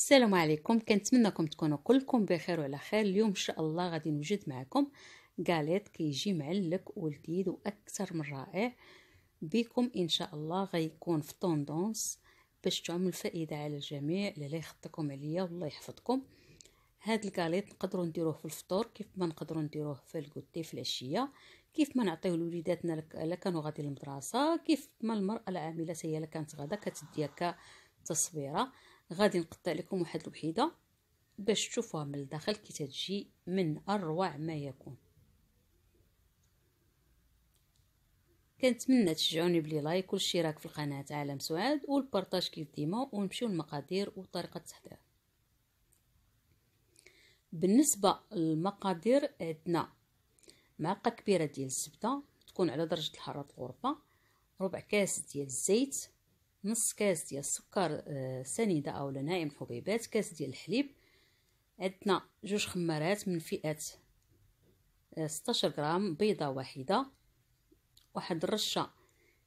السلام عليكم كنتمنىكم تكونوا كلكم بخير وعلى خير اليوم ان شاء الله غادي نوجد معكم غاليت كيجي معلك ولذيذ واكثر من رائع بكم ان شاء الله غيكون في طوندونس باش تعمل فائده على الجميع اللي يخطيكم عليا والله يحفظكم هاد الكاليت نقدروا نديروه في الفطور كيف ما نقدروا نديروه في الكوتي في العشيه كيف ما نعطيه لوليداتنا لا كانوا غادي للمدرسه كيف ما المراه العامله هي كانت غدا كتديها كتصبيره غادي نقطع لكم واحد الوحيده باش تشوفوها من الداخل كي تجي من اروع ما يكون كنتمنى تشجعوني بلي لايك والاشتراك في القناه عالم سعاد والبارطاج كيف ديما ونمشيو للمقادير وطريقه التحضير بالنسبه للمقادير عندنا معلقه كبيره ديال الزبده تكون على درجه الحراره الغرفه ربع كاس ديال الزيت نص كاس ديال السكر آه، سنيده اولا ناعم حبيبات كاس ديال الحليب عندنا جوج خمارات من فئه 16 آه، غرام بيضه واحده واحد رشه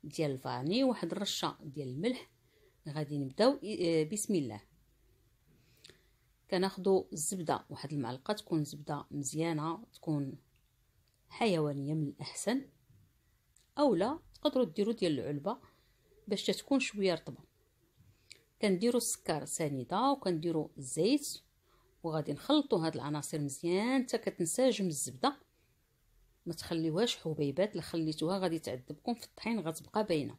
ديال الفاني واحد رشه ديال الملح غادي نبداو آه، بسم الله كناخدو الزبده واحد المعلقه تكون زبده مزيانه تكون حيوانيه من الاحسن اولا تقدروا ديروا ديال العلبه باش تكون شويه رطبه كنديروا السكر سنيده وكنديروا الزيت وغادي نخلطوا هاد العناصر مزيان حتى كتنسجم الزبده ما تخليوهاش حبيبات اللي خليتوها غادي تعذبكم في الطحين غتبقى باينه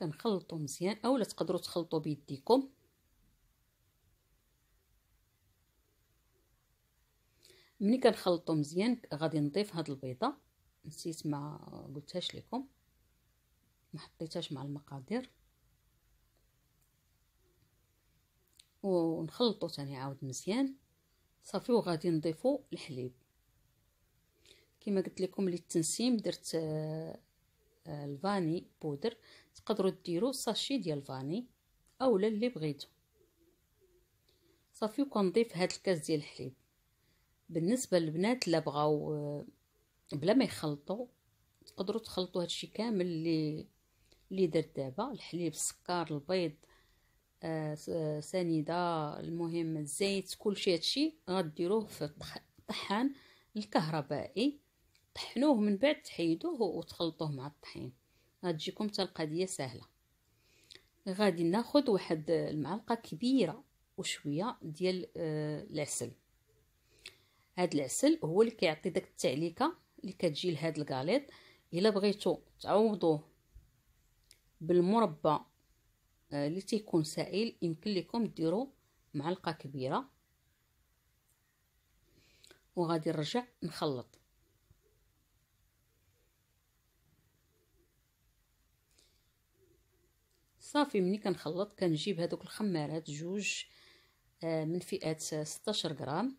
كنخلطوا مزيان اولا تقدروا تخلطوا بيديكم ملي كنخلطو مزيان غادي نضيف هاد البيضه نسيت ما قلتهاش لكم ما حطيتهاش مع المقادير ونخلطو تاني عاود مزيان صافي وغادي نضيفو الحليب كما قلت لكم للتنسيم درت آه، الفاني بودر تقدروا ديروا ساشي ديال الفاني اولا اللي بغيتو صافي وكنضيف هاد الكاس ديال الحليب بالنسبه للبنات اللي بغاو آه، بلا ما يخلطوا تقدروا تخلطوا هادشي كامل اللي اللي درت دابا الحليب السكر البيض آه،, آه سنيده المهم الزيت كلشي هادشي غديروه في الطحان الكهربائي طحنوه من بعد تحيدوه وتخلطوه مع الطحين غتجيكم حتى القضيه سهله غادي ناخذ واحد آه، المعلقه كبيره وشويه ديال آه العسل هاد العسل هو اللي كيعطي داك التعليكه اللي كتجي لهاد الكاليط الا بغيتو تعوضوه بالمربى آه، اللي تيكون سائل يمكن لكم ديرو معلقه كبيره وغادي نرجع نخلط صافي ملي كنخلط كنجيب هذوك الخمارات جوج آه، من فئه 16 غرام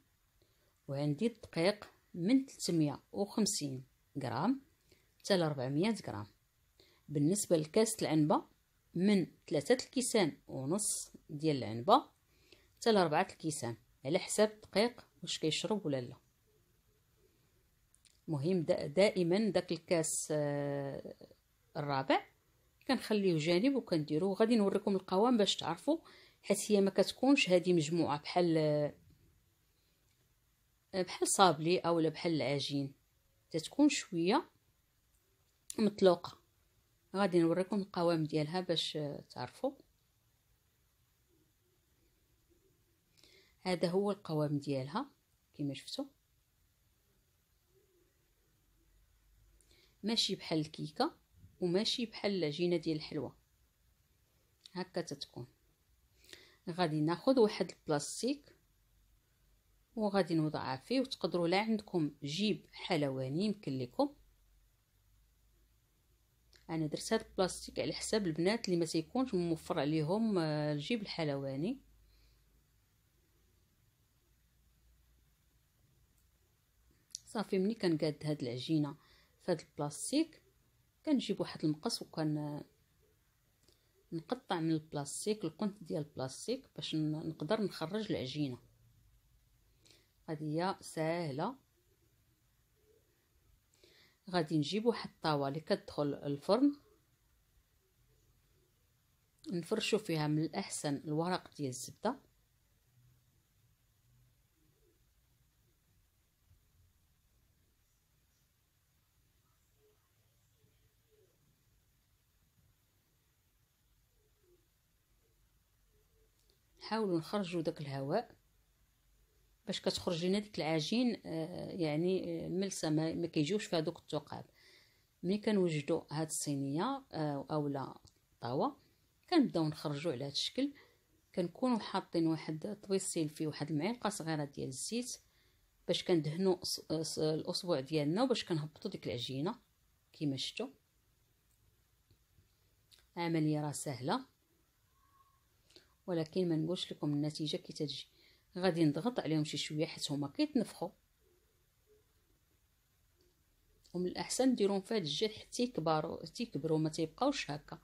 وعندي الدقيق من 350 غرام حتى ل 400 غرام بالنسبه لكاس العنبه من ثلاثه الكيسان ونص ديال العنبه حتى ل 4 الكيسان على حساب الدقيق واش كيشرب ولا لا مهم دا دائما داك الكاس آه، الرابع كنخليه جانب وكنديرو غادي نوريكم القوام باش تعرفوا حيت هي ما كتكونش هذه مجموعه بحال آه، بحال صابلي اولا بحال العجين تتكون شويه مطلوقه غادي نوريكم القوام ديالها باش آه، تعرفوا هذا هو القوام ديالها كما شفتوا ماشي بحال الكيكه وماشي بحال العجينه ديال الحلوى هكا تتكون غادي ناخذ واحد البلاستيك وغادي نوضعها فيه وتقدروا لا عندكم جيب حلواني يمكن لكم انا درت هذا البلاستيك على حساب البنات اللي ما تيكونش موفر عليهم آه، الجيب الحلواني صافي ملي كنقاد هاد العجينه فهاد البلاستيك كنجيب واحد المقص وكان آه، نقطع من البلاستيك القنت ديال البلاستيك باش نقدر نخرج العجينه قضية سهلة غادي نجيب واحد الطاوة اللي كتدخل الفرن نفرشو فيها من الأحسن الورق ديال الزبدة نحاولو نخرجو داك الهواء باش كتخرج لنا ديك العجين آه، يعني آه، ملسه ما كيجيوش في هذوك الثقاب ملي كنوجدوا هاد الصينيه آه، اولا طاوه كنبداو نخرجوا على هاد الشكل كنكونوا حاطين واحد طويسيل فيه واحد المعلقه صغيره ديال الزيت باش كندهنوا الاصبع ديالنا وباش كنهبطوا ديك العجينه كما شفتوا عمليه راه سهله ولكن ما نقولش لكم النتيجه كي تجي غادي نضغط عليهم شي شويه حيت هما كيتنفخوا ومن الاحسن نديرهم في هاد الجهد حتى يكبروا حتى يكبروا ما تيبقاوش هكا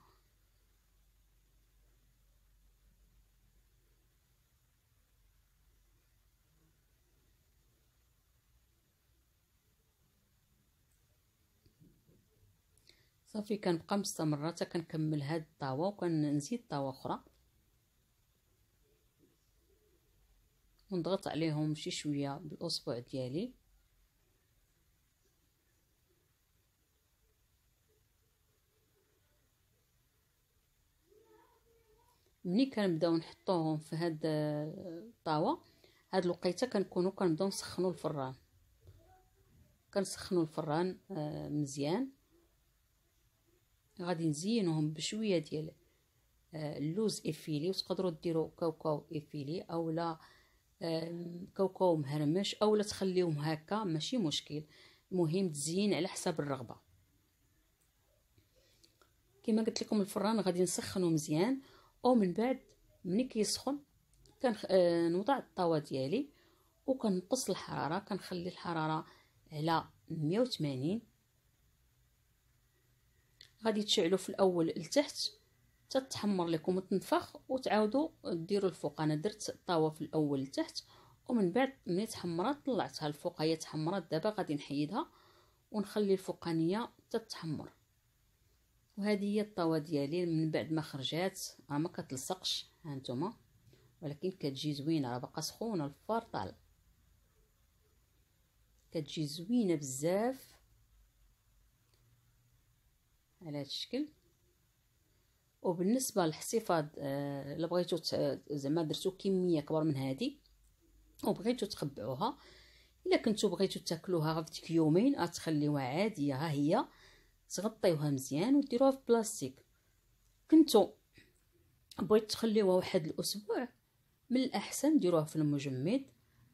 صافي كنبقى مستمره حتى كنكمل هاد الطاوه وكنزيد طاوه اخرى ونضغط عليهم شي شويه بالاصبع ديالي ملي كنبداو نحطوهم في هاد الطاوه هاد الوقيته كنكونو كنبداو نسخنو الفران كنسخنو الفران آه، مزيان غادي نزينوهم بشويه ديال آه، اللوز افيلي وتقدروا ديروا كاوكاو افيلي اولا كوكو مهرمش اولا تخليهم هكا ماشي مشكل المهم تزين على حسب الرغبه كما قلت لكم الفران غادي نسخنه مزيان او من بعد ملي كيسخن كنوضع آه، نوضع الطاوه ديالي وكنقص الحراره كنخلي الحراره على 180 غادي تشعلو في الاول لتحت تتحمر لكم وتنفخ وتعاودوا ديروا الفوق انا درت الطاوه في الاول لتحت ومن بعد ملي تحمرات طلعتها الفوق هي تحمرات دابا غادي نحيدها ونخلي الفوقانيه تتحمر وهذه هي الطاوه ديالي من بعد ما خرجات راه ما كتلصقش هانتوما ولكن كتجي زوينه راه باقا سخونه الفار طال كتجي زوينه بزاف على هذا الشكل وبالنسبه للاحتفاظ آه، الا بغيتو زعما درتو كميه كبر من هذه وبغيتو تخبعوها الا كنتو بغيتو تاكلوها غير ديك يومين غتخليوها آه، عاديه ها هي تغطيوها مزيان وديروها في بلاستيك كنتو بغيت تخليوها واحد الاسبوع من الاحسن ديروها في المجمد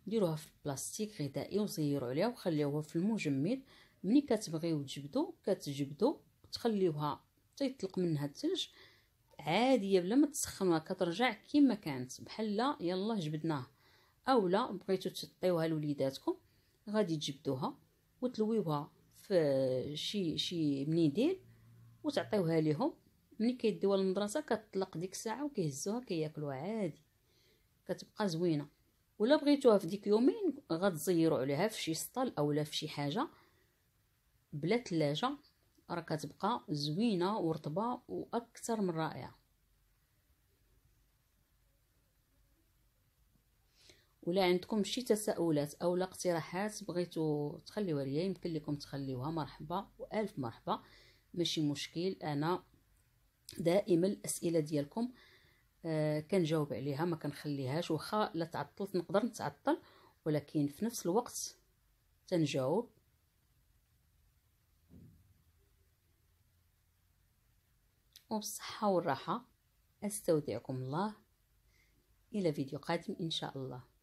ديروها في بلاستيك غذائي وزيروا عليها وخليوها في المجمد ملي كتبغيو تجبدو كتجبدو تخليوها تيطلق منها الثلج عاديه بلا ما تسخنوها كترجع كما كانت بحال لا يلا جبدناه اولا بغيتو تعطيوها لوليداتكم غادي تجبدوها وتلويوها في شي شي منيديل وتعطيوها ليهم ملي كيديوها للمدرسه كتطلق ديك الساعه وكيهزوها كياكلوها عادي كتبقى زوينه ولا بغيتوها في ديك يومين غتزيروا عليها في شي سطل اولا في شي حاجه بلا ثلاجه راه كتبقى زوينه ورطبه واكثر من رائعه ولا عندكم شي تساؤلات او اقتراحات بغيتو تخليوها ليا يمكن لكم تخليوها مرحبا والف مرحبا ماشي مشكل انا دائما الاسئله ديالكم آه كنجاوب عليها ما كنخليهاش واخا لا تعطلت نقدر نتعطل ولكن في نفس الوقت تنجاوب وبالصحه والراحه استودعكم الله الى فيديو قادم ان شاء الله